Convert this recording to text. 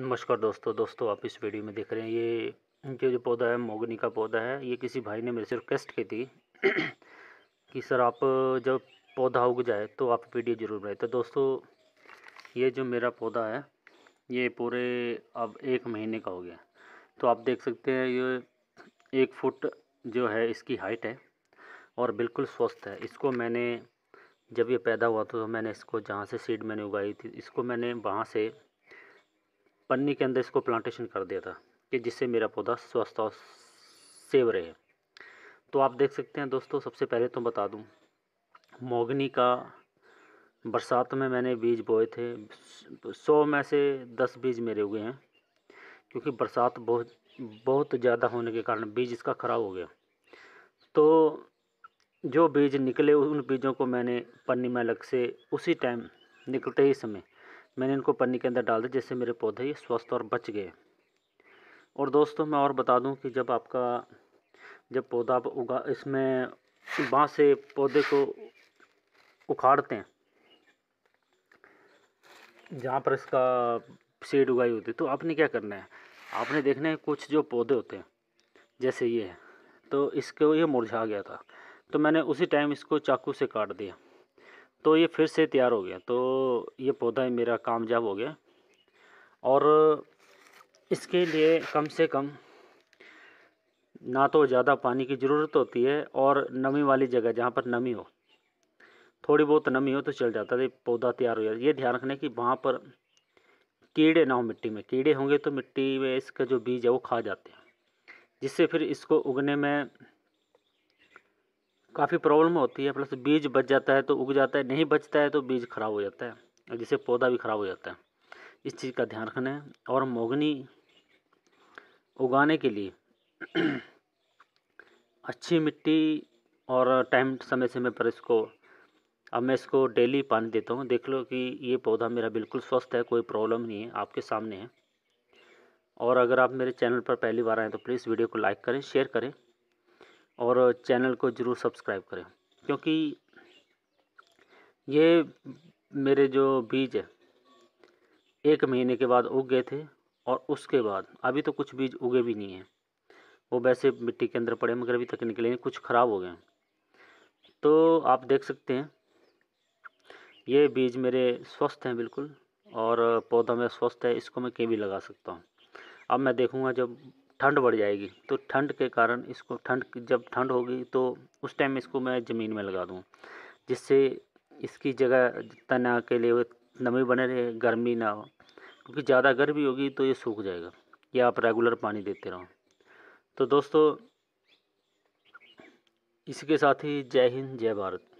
नमस्कार दोस्तों दोस्तों आप इस वीडियो में देख रहे हैं ये जो जो पौधा है मोगनी का पौधा है ये किसी भाई ने मेरे से रिक्वेस्ट की थी कि सर आप जब पौधा उग जाए तो आप वीडियो ज़रूर बनाए तो दोस्तों ये जो मेरा पौधा है ये पूरे अब एक महीने का हो गया तो आप देख सकते हैं ये एक फुट जो है इसकी हाइट है और बिल्कुल स्वस्थ है इसको मैंने जब ये पैदा हुआ तो मैंने इसको जहाँ से सीड मैंने उगाई थी इसको मैंने वहाँ से पन्नी के अंदर इसको प्लांटेशन कर दिया था कि जिससे मेरा पौधा स्वस्थ और सेव रहे तो आप देख सकते हैं दोस्तों सबसे पहले तो बता दूँ मोगनी का बरसात में मैंने बीज बोए थे सौ में से दस बीज मेरे हुए हैं क्योंकि बरसात बहुत बहुत ज़्यादा होने के कारण बीज इसका ख़राब हो गया तो जो बीज निकले उन बीजों को मैंने पन्नी में अलग से उसी टाइम निकलते ही समय मैंने इनको पन्नी के अंदर डाल दिया जिससे मेरे पौधे ये स्वस्थ और बच गए और दोस्तों मैं और बता दूं कि जब आपका जब पौधा आप उगा इसमें बाँस से पौधे को उखाड़ते हैं जहाँ पर इसका सीड उगाई होती है तो आपने क्या करना है आपने देखना है कुछ जो पौधे होते हैं जैसे ये है तो इसको ये मुरझा गया था तो मैंने उसी टाइम इसको चाकू से काट दिया तो ये फिर से तैयार हो गया तो ये पौधा मेरा कामयाब हो गया और इसके लिए कम से कम ना तो ज़्यादा पानी की ज़रूरत होती है और नमी वाली जगह जहाँ पर नमी हो थोड़ी बहुत नमी हो तो चल जाता है पौधा तैयार हो जाता है ये ध्यान रखना कि वहाँ पर कीड़े ना हो मिट्टी में कीड़े होंगे तो मिट्टी में इसका जो बीज है वो खा जाते हैं जिससे फिर इसको उगने में काफ़ी प्रॉब्लम होती है प्लस बीज बच जाता है तो उग जाता है नहीं बचता है तो बीज खराब हो जाता है जिससे पौधा भी खराब हो जाता है इस चीज़ का ध्यान रखना है और मोगनी उगाने के लिए अच्छी मिट्टी और टाइम समय समय पर इसको अब मैं इसको डेली पानी देता हूँ देख लो कि ये पौधा मेरा बिल्कुल स्वस्थ है कोई प्रॉब्लम नहीं है आपके सामने है और अगर आप मेरे चैनल पर पहली बार आएँ तो प्लीज़ वीडियो को लाइक करें शेयर करें और चैनल को ज़रूर सब्सक्राइब करें क्योंकि ये मेरे जो बीज है एक महीने के बाद उग गए थे और उसके बाद अभी तो कुछ बीज उगे भी नहीं हैं वो वैसे मिट्टी के अंदर पड़े मगर अभी तक निकले नहीं कुछ ख़राब हो गए हैं तो आप देख सकते हैं ये बीज मेरे स्वस्थ हैं बिल्कुल और पौधा मेरा स्वस्थ है इसको मैं कहीं भी लगा सकता हूँ अब मैं देखूँगा जब ठंड बढ़ जाएगी तो ठंड के कारण इसको ठंड जब ठंड होगी तो उस टाइम इसको मैं ज़मीन में लगा दूँ जिससे इसकी जगह तना के लिए नमी बने रहे गर्मी ना हो क्योंकि ज़्यादा गर्मी होगी तो ये सूख जाएगा या आप रेगुलर पानी देते रहो तो दोस्तों इसके साथ ही जय हिंद जय भारत